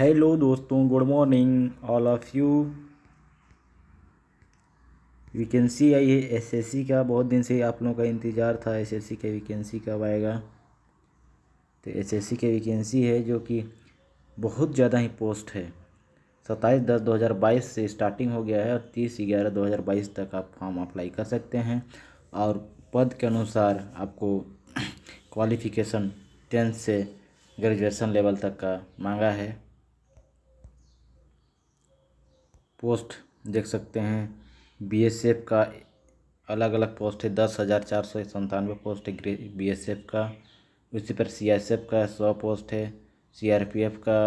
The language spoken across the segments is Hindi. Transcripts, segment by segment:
हेलो दोस्तों good morning all of you vacancy आई है एसएससी का बहुत दिन से आप लोगों का इंतज़ार था एसएससी के वैकेंसी कब आएगा तो एसएससी के वैकेंसी है जो कि बहुत ज़्यादा ही पोस्ट है सत्ताईस दस दो हज़ार बाईस से स्टार्टिंग हो गया है और तीस ग्यारह दो हज़ार बाईस तक आप फॉर्म अप्लाई कर सकते हैं और पद के अनुसार आपको क्वालिफ़िकेशन टेंथ से ग्रेजुएसन लेवल तक का मांगा है पोस्ट देख सकते हैं बीएसएफ का अलग अलग पोस्ट है दस हज़ार चार सौ संतानवे पोस्ट है बीएसएफ का उसी पर सीआईएसएफ का सौ पोस्ट है सीआरपीएफ का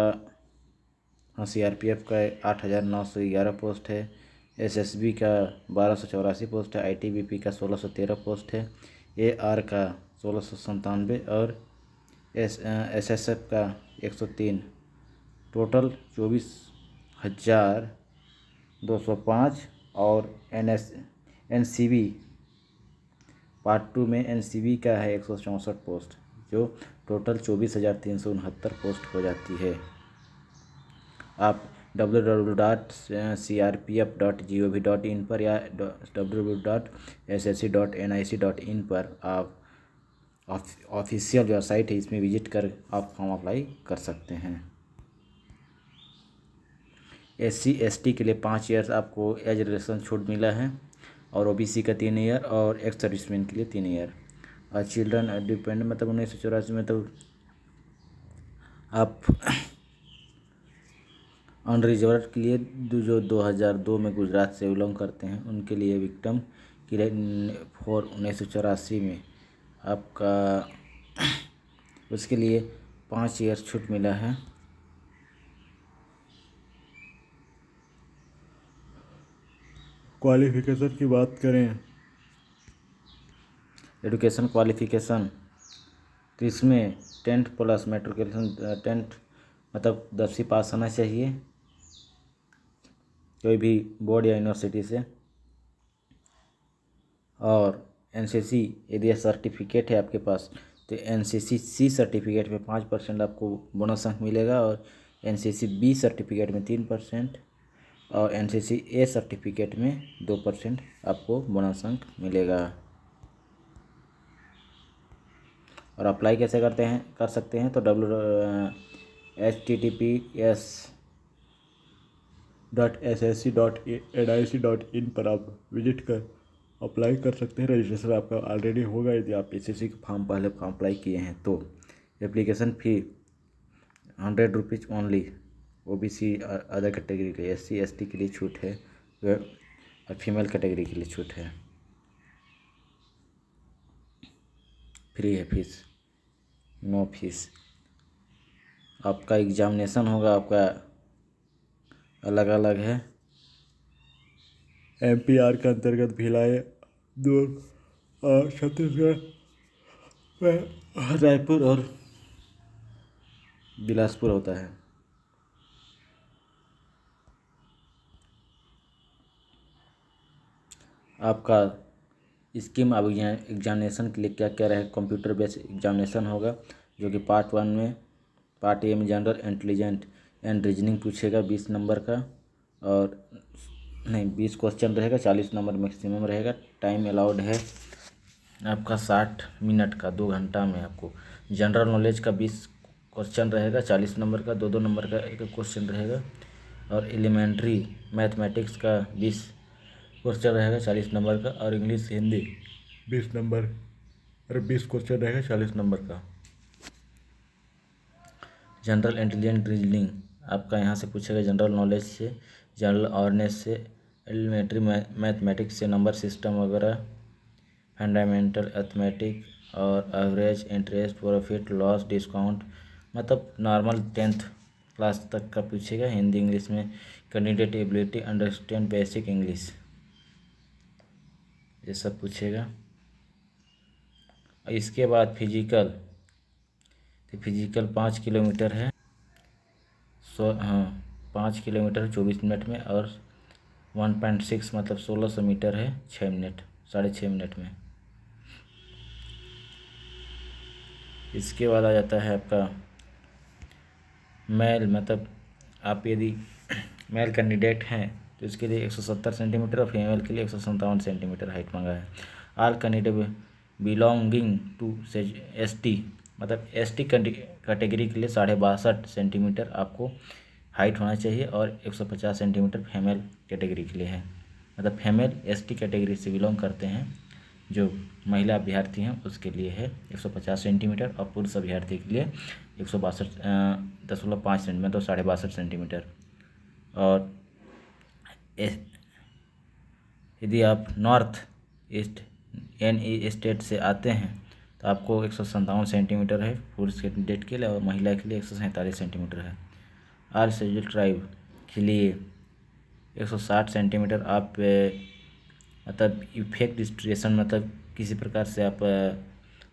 हाँ सीआरपीएफ का आठ हज़ार नौ सौ ग्यारह पोस्ट है एसएसबी का बारह सौ चौरासी पोस्ट है आईटीबीपी का सोलह सौ तेरह पोस्ट है ए आर का सोलह सौ संतानवे और एस एस एस एफ का एक सौ तीन टोटल चौबीस हज़ार दो सौ पाँच और N S N C B part two में एन सी बी का है एक सौ चौंसठ पोस्ट जो टोटल चौबीस हज़ार तीन सौ उनहत्तर पोस्ट हो जाती है आप W W dot C R P F dot G O V dot in पर या W W dot S S C dot N I C dot in पर आप ऑफिशियल वेबसाइट है इसमें विजिट कर आप फॉर्म अप्लाई कर सकते हैं एस सी के लिए पाँच ईयर्स आपको एज रिलेशन छूट मिला है और ओबीसी का तीन ईयर और एक्स सर्विसमैन के लिए तीन ईयर और चिल्ड्रन डिपेंड मतलब उन्नीस सौ चौरासी में तो आप अनरिजर्व के लिए जो दो में गुजरात से बिलोंग करते हैं उनके लिए विक्टम के लिए फोर उन्नीस सौ चौरासी में आपका उसके लिए पाँच ईयर छूट मिला है क्वालिफ़िकेशन की बात करें एडुकेशन क्वालिफ़िकेशन तो इसमें टेंथ प्लस मेट्रिकुलेशन टेंथ मतलब दसवीं पास होना चाहिए कोई भी बोर्ड या यूनिवर्सिटी से और एनसीसी यदि सर्टिफिकेट है आपके पास तो एनसीसी सी सर्टिफिकेट में पाँच परसेंट आपको बोनस अंक मिलेगा और एनसीसी बी सर्टिफिकेट में तीन परसेंट और एन ए सर्टिफिकेट में दो परसेंट आपको बोनस अंक मिलेगा और अप्लाई कैसे करते हैं कर सकते हैं तो W H T T P S dot S S C dot N I C dot in पर आप विजिट कर अप्लाई कर सकते हैं रजिस्ट्रेशन आपका ऑलरेडी होगा यदि आप एस एस सी के फॉर्म पहले अप्लाई किए हैं तो application fee hundred rupees only OBC other category के लिए एससी एसटी के लिए छूट है और फीमेल कैटेगरी के लिए छूट है फ्री है फीस नो फीस आपका एग्जामिनेशन होगा आपका अलग अलग है एम पी आर के अंतर्गत भिलाई दूर और छत्तीसगढ़ रायपुर और बिलासपुर होता है आपका स्कीम अब एग्जामिनेशन के लिए क्या क्या रहेगा कंप्यूटर बेस्ड एग्जामिनेशन होगा जो कि पार्ट वन में पार्ट ए में जनरल इंटेलिजेंट एंड रीजनिंग पूछेगा बीस नंबर का और नहीं बीस क्वेश्चन रहेगा चालीस नंबर मैक्सिमम रहेगा टाइम अलाउड है आपका साठ मिनट का दो घंटा में आपको जनरल नॉलेज का बीस क्वेश्चन रहेगा चालीस नंबर का दो दो नंबर का एक क्वेश्चन रहेगा और एलिमेंट्री मैथमेटिक्स का बीस क्वेश्चन रहेगा चालीस नंबर का और इंग्लिश हिंदी बीस नंबर अरे बीस क्वेश्चन रहेगा चालीस नंबर का जनरल इंटेलिजेंट रीजनिंग आपका यहाँ से पूछेगा जनरल नॉलेज से जनरल अवेयरनेस से एलिमेंट्री मैथमेटिक्स से नंबर सिस्टम वगैरह फंडामेंटल एथमेटिक और average interest profit loss discount मतलब नॉर्मल टेंथ क्लास तक का पूछेगा हिंदी इंग्लिश में candidate ability understand basic English ये सब पूछेगा इसके बाद फिजिकल तो फिजिकल पाँच किलोमीटर है सो हाँ पाँच किलोमीटर चौबीस मिनट में और वन पॉइंट सिक्स मतलब सोलह सौ मीटर है छः मिनट साढ़े छः मिनट में इसके बाद आ जाता है आपका मेल मतलब आप यदि मेल कैंडिडेट हैं तो इसके लिए 170 सेंटीमीटर और फीमेल के लिए एक सेंटीमीटर हाइट मांगा है all candidate belonging to S T मतलब एस टी कैटेगरी के लिए साढ़े बासठ सेंटीमीटर आपको हाइट होना चाहिए और 150 सेंटीमीटर फीमेल कैटेगरी के लिए है मतलब फीमेल टी कैटेगरी से बिलोंग करते हैं जो महिला अभ्यर्थी हैं उसके लिए है 150 सेंटीमीटर और पुरुष अभ्यर्थी के लिए एक सौ बासठ दशमलव पाँच सेंटीमीटर तो साढ़े बासठ सेंटीमीटर और यदि आप north east N E state से आते हैं तो आपको एक सेंटीमीटर है पुरुष कैंडिडेट के लिए और महिला के लिए एक सेंटीमीटर है आर सेजल ट्राइब के लिए 160 सेंटीमीटर आप मतलब इफेक्ट डिस्ट्रेशन मतलब किसी प्रकार से आप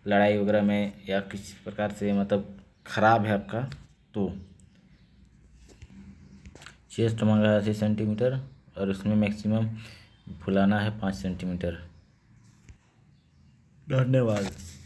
लड़ाई वगैरह में या किसी प्रकार से मतलब ख़राब है आपका तो चेस्ट मांगा अस्सी सेंटीमीटर और उसमें मैक्सिमम फुलाना है पाँच सेंटीमीटर धन्यवाद